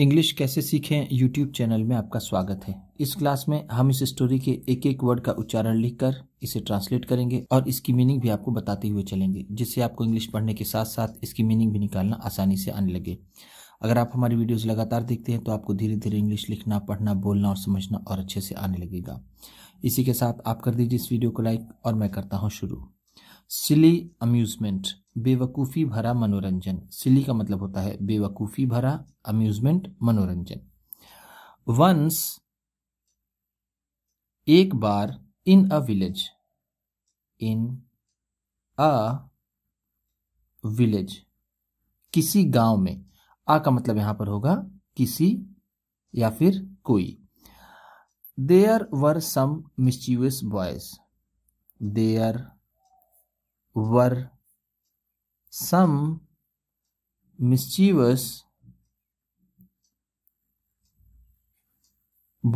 English कैसे सीखें YouTube channel में आपका स्वागत है इस क्लास में हम इस स्टोरी के एक एक वर्ड का उच्चारण लिखकर इसे ट्रांसलेट करेंगे और इसकी मीनिंग भी आपको बताते हुए चलेंगे जिससे आपको इंग्लिश पढ़ने के साथ साथ इसकी मीनिंग भी निकालना आसानी से आने लगे अगर आप हमारी वीडियोस लगातार देखते हैं तो आपको धीरे धीरे इंग्लिश लिखना पढ़ना बोलना और समझना और अच्छे से आने लगेगा इसी के साथ आप कर दीजिए इस वीडियो को लाइक और मैं करता हूँ शुरू सिली अम्यूजमेंट बेवकूफ़ी भरा मनोरंजन सिली का मतलब होता है बेवकूफ़ी भरा अम्यूजमेंट मनोरंजन वंस एक बार इन a village in a village किसी गांव में आ का मतलब यहां पर होगा किसी या फिर कोई there were some mischievous boys there were some mischievous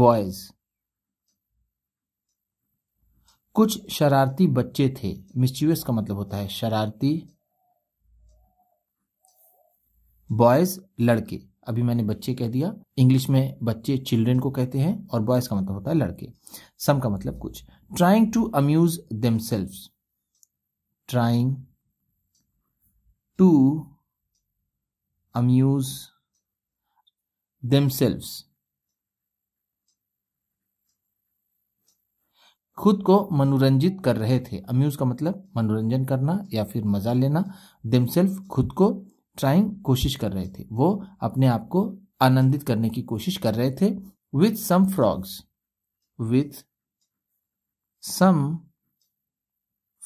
boys कुछ शरारती बच्चे थे मिस्चीवस का मतलब होता है शरारती बॉयज लड़के अभी मैंने बच्चे कह दिया इंग्लिश में बच्चे चिल्ड्रन को कहते हैं और बॉयज का मतलब होता है लड़के सम का मतलब कुछ trying to amuse themselves trying to amuse themselves खुद को मनोरंजित कर रहे थे अम्यूज का मतलब मनोरंजन करना या फिर मजा लेना दिमसेल्फ खुद को ट्राइंग कोशिश कर रहे थे वो अपने आप को आनंदित करने की कोशिश कर रहे थे with some frogs with some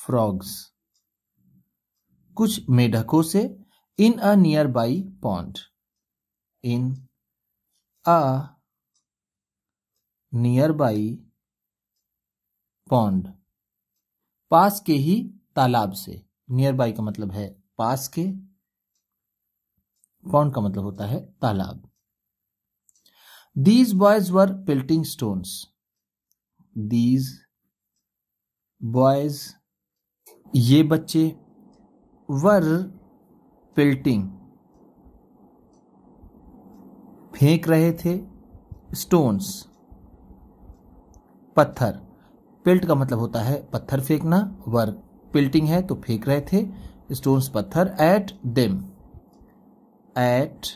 frogs कुछ मेढकों से in a nearby pond in a nearby pond पास के ही तालाब से नियर बाई का मतलब है पास के पॉन्ड का मतलब होता है तालाब these boys were pelting stones these boys ये बच्चे वर पिल्टिंग फेंक रहे थे स्टोन्स पत्थर पिल्ट का मतलब होता है पत्थर फेंकना वर पिल्टिंग है तो फेंक रहे थे स्टोन्स पत्थर एट दिम एट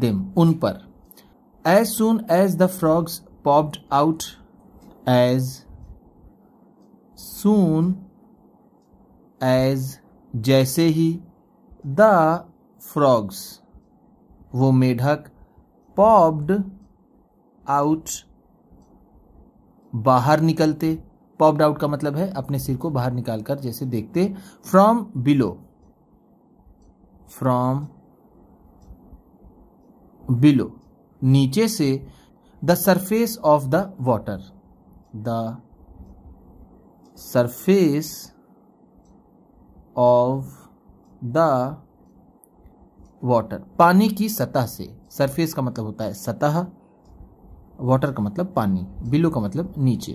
दिम उन पर as soon as the frogs popped out as soon as जैसे ही द फ्रॉग्स वो मेढक पॉप्ड आउट बाहर निकलते पॉप्ड आउट का मतलब है अपने सिर को बाहर निकालकर जैसे देखते फ्रॉम बिलो फ्रॉम बिलो नीचे से the surface of the water the surface of the water पानी की सतह से सरफेस का मतलब होता है सतह वाटर का मतलब पानी बिलो का मतलब नीचे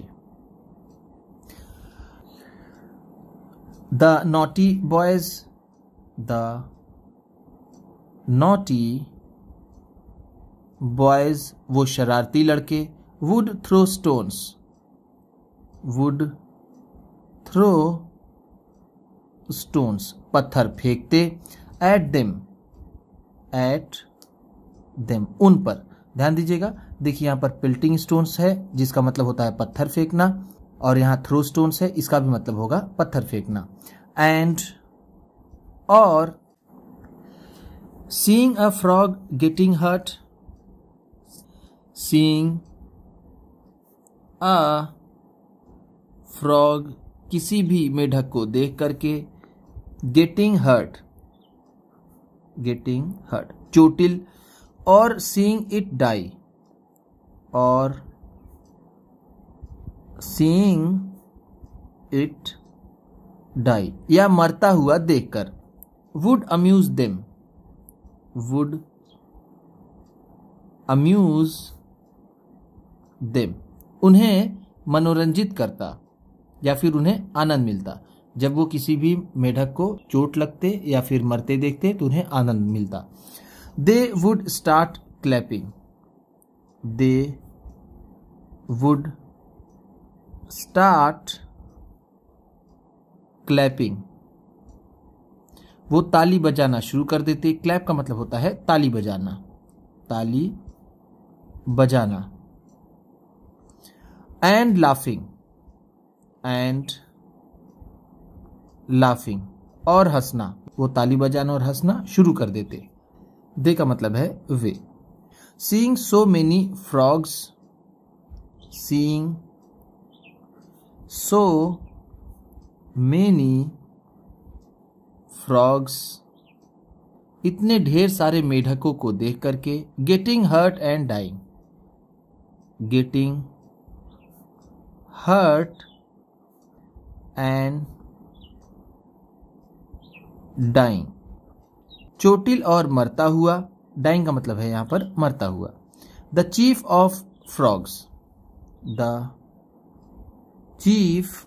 the naughty boys the naughty boys वो शरारती लड़के would throw stones would throw stones पत्थर फेंकते एट देम एट देम उन पर ध्यान दीजिएगा देखिए यहां पर पिल्टिंग स्टोन्स है जिसका मतलब होता है पत्थर फेंकना और यहां थ्रो स्टोन्स है इसका भी मतलब होगा पत्थर फेंकना एंड और seeing a frog getting hurt seeing a frog किसी भी मेढक को देख करके गेटिंग हर्ट गेटिंग हर्ट चोटिल और सीइंग इट डाई और सीइंग इट डाई या मरता हुआ देखकर would amuse them would amuse them उन्हें मनोरंजित करता या फिर उन्हें आनंद मिलता जब वो किसी भी मेढक को चोट लगते या फिर मरते देखते तो उन्हें आनंद मिलता they would start clapping they would start clapping वो ताली बजाना शुरू कर देते क्लैप का मतलब होता है ताली बजाना ताली बजाना एंड लाफिंग एंड लाफिंग और हंसना वो ताली बजाना और हंसना शुरू कर देते दे का मतलब है वे seeing so many frogs seeing so many frogs इतने ढेर सारे मेढकों को देख करके getting hurt and dying getting hurt and dying चोटिल और मरता हुआ डाइंग का मतलब है यहां पर मरता हुआ the chief of frogs the chief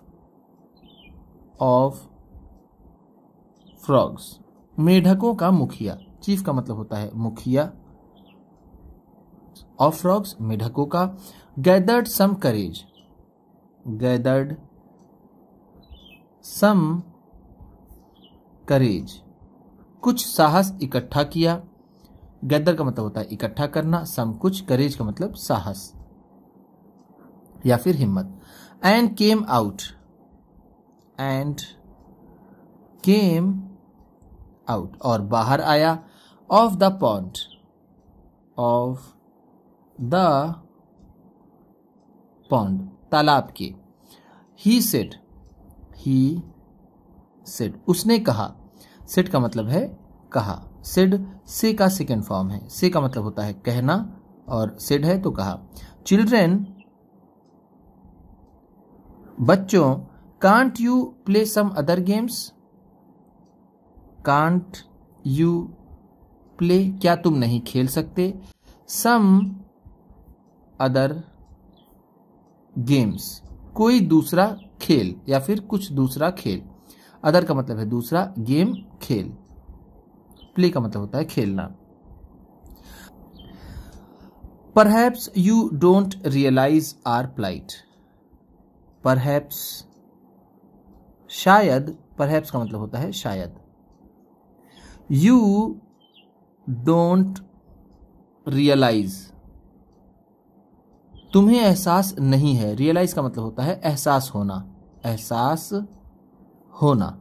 of frogs मेढकों का मुखिया चीफ का मतलब होता है मुखिया ऑफ फ्रॉग्स मेढकों का गैदर्ड सम करेज गैदर्ड सम करेज कुछ साहस इकट्ठा किया गैदर का मतलब होता है इकट्ठा करना सम कुछ करेज का मतलब साहस या फिर हिम्मत and came out and came out और बाहर आया of the pond of the pond तालाब के ही सेट ही सेड उसने कहा सेड का मतलब है कहा सेड से का सेकेंड फॉर्म है से का मतलब होता है कहना और सेड है तो कहा चिल्ड्रेन बच्चों can't you play some other games can't you play क्या तुम नहीं खेल सकते सम अदर गेम्स कोई दूसरा खेल या फिर कुछ दूसरा खेल अदर का मतलब है दूसरा गेम खेल प्ले का मतलब होता है खेलना perhaps you don't realise our plight perhaps शायद परहैप्स का मतलब होता है शायद यू डोंट रियलाइज तुम्हें एहसास नहीं है रियलाइज का मतलब होता है एहसास होना एहसास होना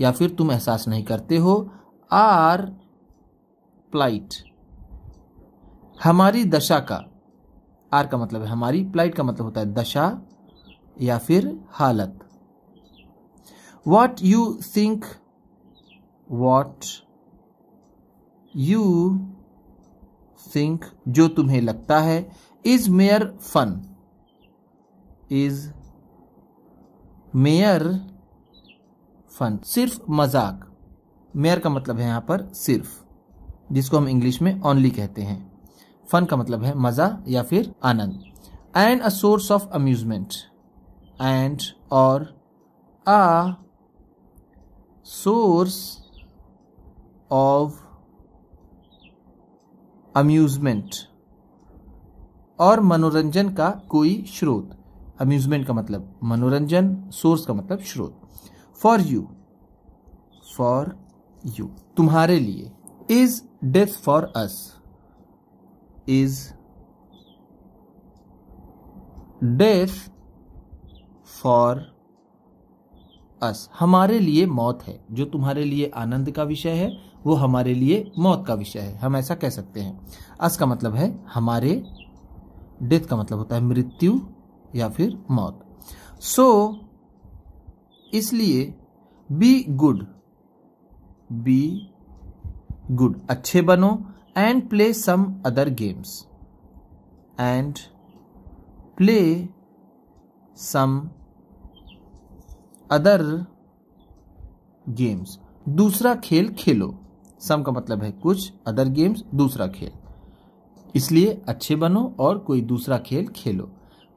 या फिर तुम एहसास नहीं करते हो आर प्लाइट हमारी दशा का आर का मतलब है हमारी प्लाइट का मतलब होता है दशा या फिर हालत what you think what you think जो तुम्हें लगता है is mere fun is mere fun सिर्फ मजाक मेयर का मतलब है यहाँ पर सिर्फ जिसको हम इंग्लिश में ओनली कहते हैं फन का मतलब है मजा या फिर आनंद and a source of amusement and और अ सोर्स ऑफ अम्यूजमेंट और मनोरंजन का कोई स्रोत अम्यूजमेंट का मतलब मनोरंजन सोर्स का मतलब स्रोत फॉर यू फॉर यू तुम्हारे लिए is death for us is death for us हमारे लिए मौत है जो तुम्हारे लिए आनंद का विषय है वो हमारे लिए मौत का विषय है हम ऐसा कह सकते हैं अस का मतलब है हमारे डेथ का मतलब होता है मृत्यु या फिर मौत सो so, इसलिए बी गुड बी गुड अच्छे बनो and play some other games and play some other games दूसरा खेल खेलो सम का मतलब है कुछ अदर गेम्स दूसरा खेल इसलिए अच्छे बनो और कोई दूसरा खेल खेलो